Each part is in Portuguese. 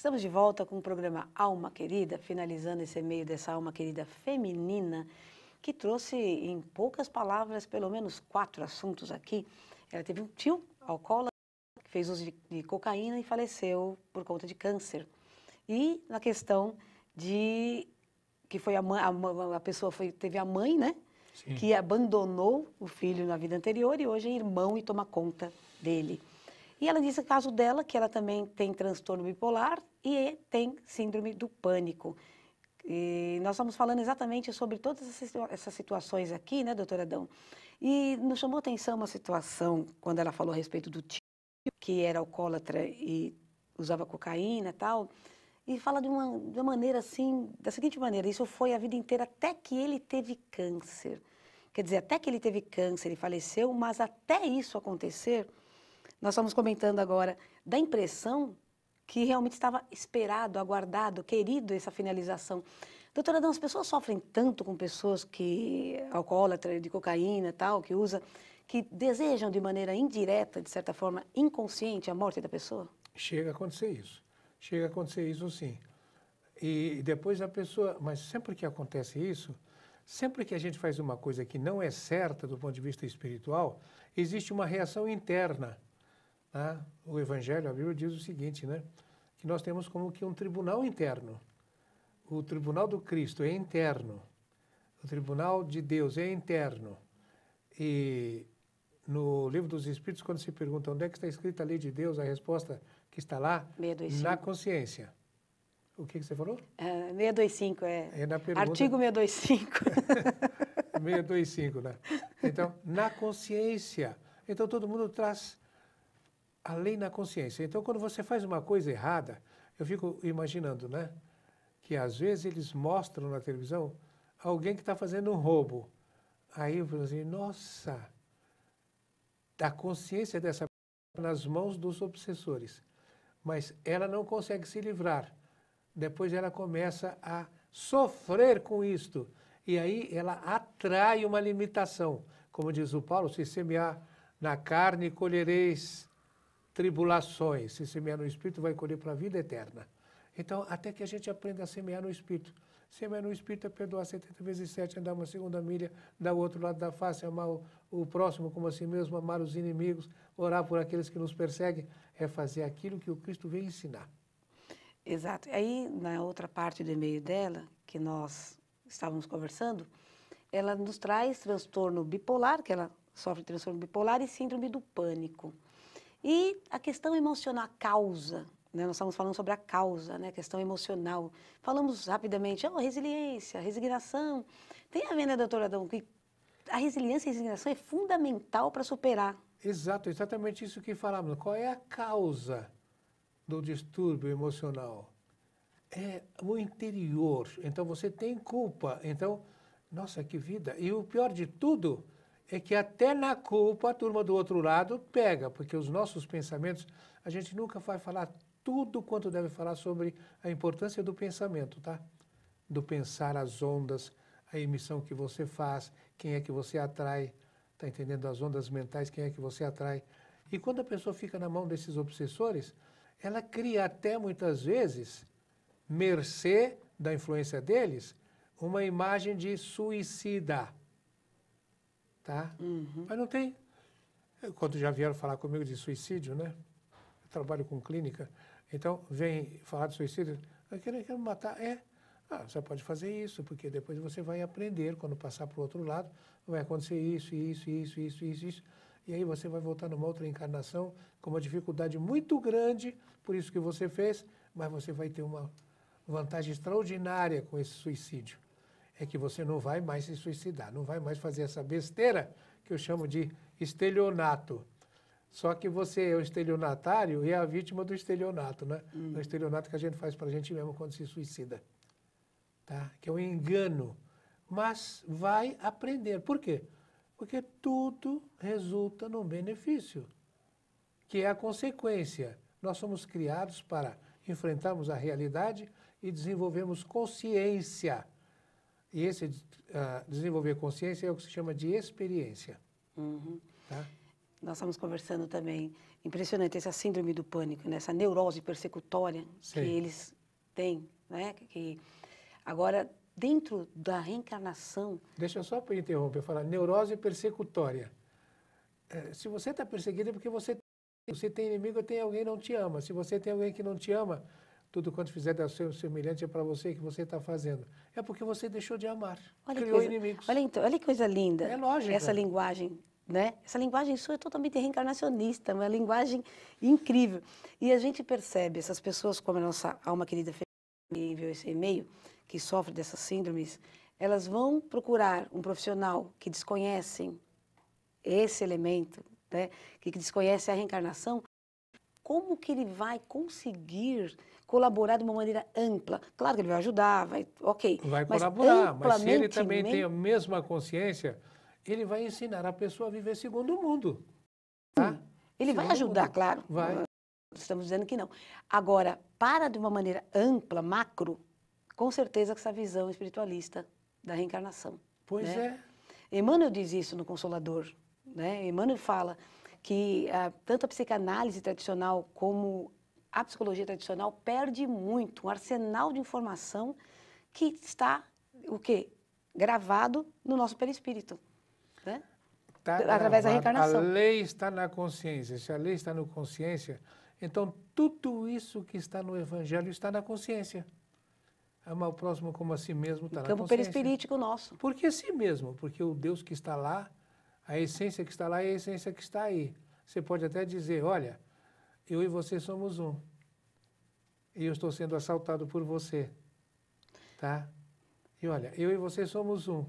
Estamos de volta com o programa Alma Querida, finalizando esse e-mail dessa alma querida feminina, que trouxe em poucas palavras pelo menos quatro assuntos aqui. Ela teve um tio alcoólatra que fez uso de, de cocaína e faleceu por conta de câncer. E na questão de que foi a, mãe, a, a pessoa foi, teve a mãe, né? Sim. Que abandonou o filho na vida anterior e hoje é irmão e toma conta dele. E ela disse o caso dela, que ela também tem transtorno bipolar e tem síndrome do pânico. E nós estamos falando exatamente sobre todas essas situações aqui, né, doutora Adão? E nos chamou atenção uma situação quando ela falou a respeito do tio, que era alcoólatra e usava cocaína e tal, e fala de uma, de uma maneira assim, da seguinte maneira, isso foi a vida inteira até que ele teve câncer. Quer dizer, até que ele teve câncer e faleceu, mas até isso acontecer, nós estamos comentando agora da impressão que realmente estava esperado, aguardado, querido essa finalização. Doutora Adão, as pessoas sofrem tanto com pessoas que é alcoólatra, de cocaína, tal, que usa, que desejam de maneira indireta, de certa forma, inconsciente a morte da pessoa? Chega a acontecer isso. Chega a acontecer isso sim. E depois a pessoa, mas sempre que acontece isso, sempre que a gente faz uma coisa que não é certa do ponto de vista espiritual, existe uma reação interna né? O Evangelho, a Bíblia diz o seguinte, né? que nós temos como que um tribunal interno. O tribunal do Cristo é interno. O tribunal de Deus é interno. E no Livro dos Espíritos, quando se pergunta onde é que está escrita a lei de Deus, a resposta que está lá, 625. na consciência. O que, que você falou? Uh, é, 625, é. é na pergunta... Artigo 625. 625, né? Então, na consciência. Então, todo mundo traz a lei na consciência. Então, quando você faz uma coisa errada, eu fico imaginando, né? Que às vezes eles mostram na televisão alguém que está fazendo um roubo. Aí eu falo assim, nossa, a consciência dessa nas mãos dos obsessores. Mas ela não consegue se livrar. Depois ela começa a sofrer com isto. E aí ela atrai uma limitação. Como diz o Paulo, se semear na carne colhereis tribulações. Se semear no Espírito, vai colher para a vida eterna. Então, até que a gente aprenda a semear no Espírito. Semear no Espírito é perdoar 70 vezes 7, andar uma segunda milha, dar o outro lado da face, amar o, o próximo como a si mesmo, amar os inimigos, orar por aqueles que nos perseguem. É fazer aquilo que o Cristo veio ensinar. Exato. Aí, na outra parte do e-mail dela, que nós estávamos conversando, ela nos traz transtorno bipolar, que ela sofre transtorno bipolar e síndrome do pânico. E a questão emocional, a causa, né? nós estamos falando sobre a causa, né? a questão emocional. Falamos rapidamente, oh, resiliência, resignação. Tem a ver, né, doutora Adão, que a resiliência e a resignação é fundamental para superar. Exato, exatamente isso que falamos. Qual é a causa do distúrbio emocional? É o interior. Então você tem culpa. Então, nossa, que vida. E o pior de tudo é que até na culpa a turma do outro lado pega, porque os nossos pensamentos, a gente nunca vai falar tudo quanto deve falar sobre a importância do pensamento, tá? Do pensar as ondas, a emissão que você faz, quem é que você atrai, tá entendendo? As ondas mentais, quem é que você atrai. E quando a pessoa fica na mão desses obsessores, ela cria até muitas vezes, mercê da influência deles, uma imagem de suicida tá? Uhum. Mas não tem. Quando já vieram falar comigo de suicídio, né? Eu trabalho com clínica, então vem falar de suicídio, eu quero, eu quero matar, é. Ah, você pode fazer isso, porque depois você vai aprender, quando passar para o outro lado, vai acontecer isso, isso, isso, isso, isso, isso. E aí você vai voltar numa outra encarnação com uma dificuldade muito grande, por isso que você fez, mas você vai ter uma vantagem extraordinária com esse suicídio é que você não vai mais se suicidar, não vai mais fazer essa besteira que eu chamo de estelionato. Só que você é o estelionatário e é a vítima do estelionato, né? Hum. Do é estelionato que a gente faz para a gente mesmo quando se suicida, tá? Que é um engano. Mas vai aprender. Por quê? Porque tudo resulta no benefício, que é a consequência. Nós somos criados para enfrentarmos a realidade e desenvolvemos consciência e esse uh, desenvolver consciência é o que se chama de experiência. Uhum. Tá? Nós estamos conversando também, impressionante essa síndrome do pânico, né? essa neurose persecutória Sim. que eles têm, né? Que agora dentro da reencarnação. Deixa eu só interromper, falar neurose persecutória. É, se você está perseguido é porque você tem, você tem inimigo, tem alguém que não te ama. Se você tem alguém que não te ama, tudo quanto fizer da sua semelhante é para você que você está fazendo. É porque você deixou de amar, olha criou coisa, inimigos. Olha, então, olha que coisa linda. É lógico. Essa linguagem, né? Essa linguagem sua é totalmente reencarnacionista, uma linguagem incrível. E a gente percebe essas pessoas, como a nossa alma querida enviou esse e-mail, que sofre dessas síndromes, elas vão procurar um profissional que desconhecem esse elemento, né, que desconhece a reencarnação, como que ele vai conseguir colaborar de uma maneira ampla? Claro que ele vai ajudar, vai, ok. Vai mas colaborar, mas se ele também tem a mesma consciência, ele vai ensinar a pessoa a viver segundo o mundo. Tá? Ele segundo vai ajudar, mundo. claro. Vai. Estamos dizendo que não. Agora, para de uma maneira ampla, macro, com certeza que essa visão espiritualista da reencarnação. Pois né? é. Emmanuel diz isso no Consolador. Né? Emmanuel fala que ah, tanto a psicanálise tradicional como a psicologia tradicional perde muito um arsenal de informação que está o que gravado no nosso perispírito, né? Tá através gravado. da reencarnação. A lei está na consciência. Se a lei está na consciência, então tudo isso que está no evangelho está na consciência. Amar o próximo como a si mesmo está na consciência. O campo perispirítico nosso. porque a é si mesmo? Porque o Deus que está lá a essência que está lá é a essência que está aí. Você pode até dizer: olha, eu e você somos um. E eu estou sendo assaltado por você. Tá? E olha, eu e você somos um.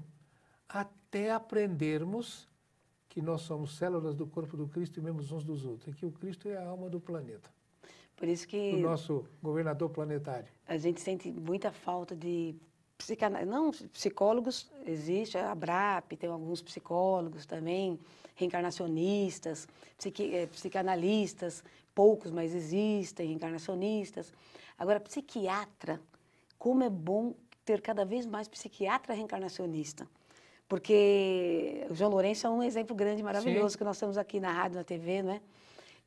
Até aprendermos que nós somos células do corpo do Cristo e membros uns dos outros. E que o Cristo é a alma do planeta. Por isso que. O nosso governador planetário. A gente sente muita falta de Psicanal... Não, psicólogos existe, a BRAP, tem alguns psicólogos também, reencarnacionistas, psiqui... Eh, psicanalistas, poucos, mas existem, reencarnacionistas. Agora, psiquiatra, como é bom ter cada vez mais psiquiatra reencarnacionista. Porque o João Lourenço é um exemplo grande, maravilhoso, Sim. que nós temos aqui na rádio, na TV, não é?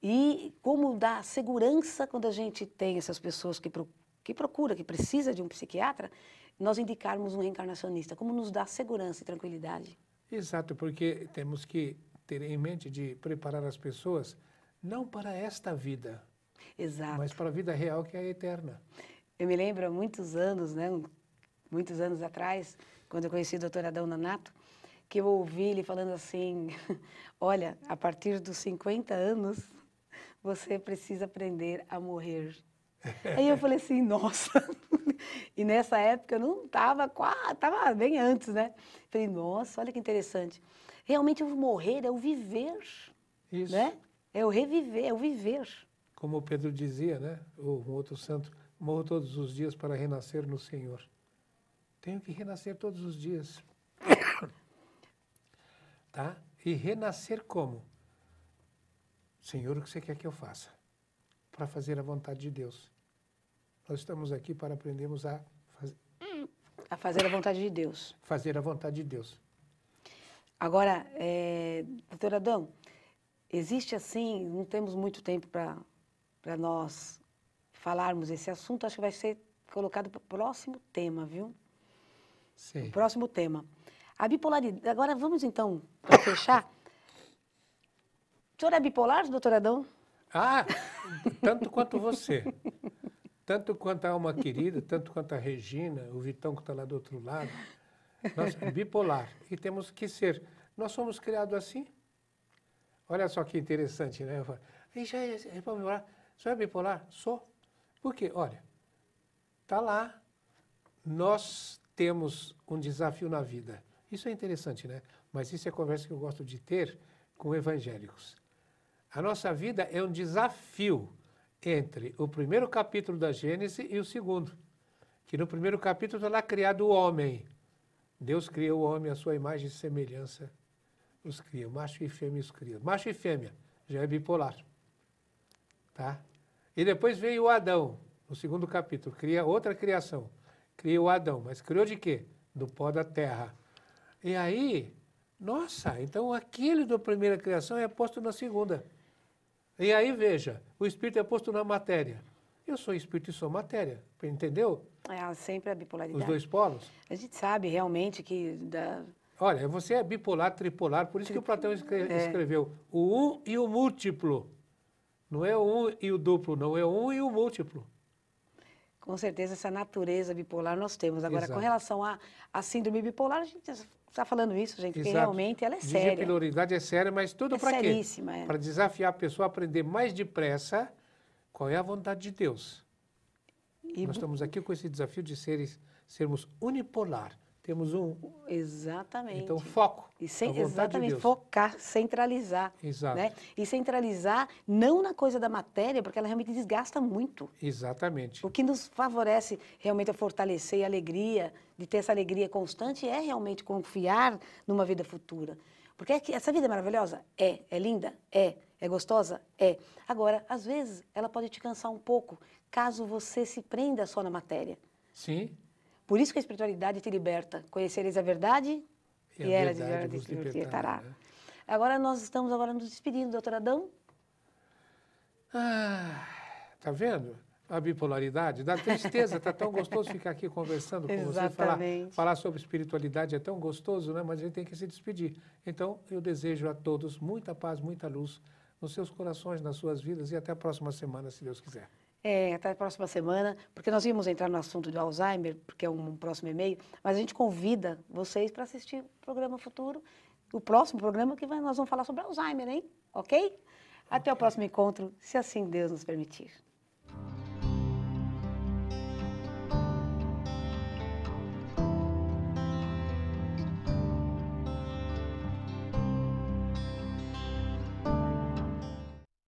E como dá segurança quando a gente tem essas pessoas que, pro, que procura, que precisa de um psiquiatra, nós indicarmos um reencarnacionista? Como nos dá segurança e tranquilidade? Exato, porque temos que ter em mente de preparar as pessoas não para esta vida, Exato. mas para a vida real que é eterna. Eu me lembro há muitos anos, né, muitos anos atrás, quando eu conheci o doutor Adão Nanato, que eu ouvi ele falando assim: olha, a partir dos 50 anos, você precisa aprender a morrer. Aí eu falei assim, nossa. E nessa época eu não estava, estava bem antes, né? Falei, nossa, olha que interessante. Realmente o morrer é o viver. Isso. Né? É o reviver, é o viver. Como o Pedro dizia, né? Ou um outro santo, morro todos os dias para renascer no Senhor. Tenho que renascer todos os dias. tá? E renascer como? Senhor, o que você quer que eu faça? Para fazer a vontade de Deus. Nós estamos aqui para aprendermos a fazer. Hum, a fazer a vontade de Deus. Fazer a vontade de Deus. Agora, é, doutor Adão, existe assim, não temos muito tempo para nós falarmos esse assunto, acho que vai ser colocado para o próximo tema, viu? Sim. O próximo tema. A bipolaridade. Agora vamos então, para fechar. O senhor é bipolar, doutor Adão? Ah, tanto quanto você. Tanto quanto a alma querida, tanto quanto a Regina, o Vitão que está lá do outro lado. Nós bipolar e temos que ser. Nós somos criados assim. Olha só que interessante, né? Eu falo, já é, é, é bipolar? Sou é bipolar? Sou. Por quê? Olha, tá lá. Nós temos um desafio na vida. Isso é interessante, né? Mas isso é conversa que eu gosto de ter com evangélicos. A nossa vida é um desafio entre o primeiro capítulo da Gênesis e o segundo. Que no primeiro capítulo está lá criado o homem. Deus criou o homem à sua imagem e semelhança. Os cria, macho e fêmea os cria. Macho e fêmea, já é bipolar. Tá? E depois veio o Adão, no segundo capítulo, cria outra criação. Cria o Adão, mas criou de quê? Do pó da terra. E aí, nossa, então aquele da primeira criação é posto na segunda. E aí, veja, o espírito é posto na matéria. Eu sou espírito e sou matéria, entendeu? É, sempre a bipolaridade. Os dois polos. A gente sabe realmente que... Da... Olha, você é bipolar, tripolar, por isso que o Platão escre é. escreveu o um e o múltiplo. Não é o um e o duplo, não é o um e o múltiplo. Com certeza, essa natureza bipolar nós temos. Agora, Exato. com relação à síndrome bipolar, a gente está falando isso, gente, Exato. porque realmente ela é séria. Dizia é séria, mas tudo é para quê? É. Para desafiar a pessoa a aprender mais depressa qual é a vontade de Deus. E... Nós estamos aqui com esse desafio de seres, sermos unipolar temos um. Exatamente. Então, foco. E sem, exatamente, de focar, centralizar. Exato. Né? E centralizar não na coisa da matéria, porque ela realmente desgasta muito. Exatamente. O que nos favorece realmente a fortalecer a alegria, de ter essa alegria constante, é realmente confiar numa vida futura. Porque é essa vida é maravilhosa? É. É linda? É. É gostosa? É. Agora, às vezes, ela pode te cansar um pouco, caso você se prenda só na matéria. Sim. Por isso que a espiritualidade te liberta. Conhecereis a verdade e, e a ela verdade libertará. Né? Agora nós estamos agora nos despedindo, doutor Adão. Ah, tá vendo? A bipolaridade, da tristeza, tá tão gostoso ficar aqui conversando com Exatamente. você, falar, falar sobre espiritualidade é tão gostoso, né? Mas a gente tem que se despedir. Então, eu desejo a todos muita paz, muita luz nos seus corações, nas suas vidas e até a próxima semana, se Deus quiser é, até a próxima semana, porque nós íamos entrar no assunto do Alzheimer, porque é um, um próximo e-mail, mas a gente convida vocês para assistir o programa futuro, o próximo programa que vai, nós vamos falar sobre Alzheimer, hein? Ok? Até o próximo encontro, se assim Deus nos permitir.